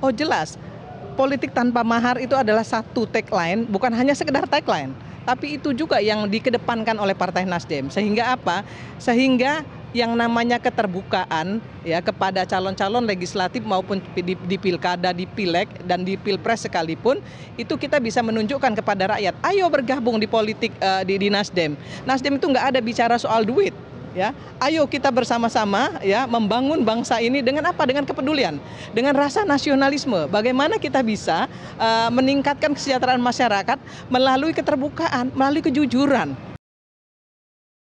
Oh jelas, politik tanpa mahar itu adalah satu tagline, bukan hanya sekedar tagline, tapi itu juga yang dikedepankan oleh Partai Nasdem. Sehingga apa? Sehingga yang namanya keterbukaan ya kepada calon-calon legislatif maupun di, pilkada, di pileg dan di pilpres sekalipun itu kita bisa menunjukkan kepada rakyat, ayo bergabung di politik eh, di, di Nasdem. Nasdem itu nggak ada bicara soal duit, ya ayo kita bersama-sama ya membangun bangsa ini dengan apa dengan kepedulian dengan rasa nasionalisme bagaimana kita bisa uh, meningkatkan kesejahteraan masyarakat melalui keterbukaan melalui kejujuran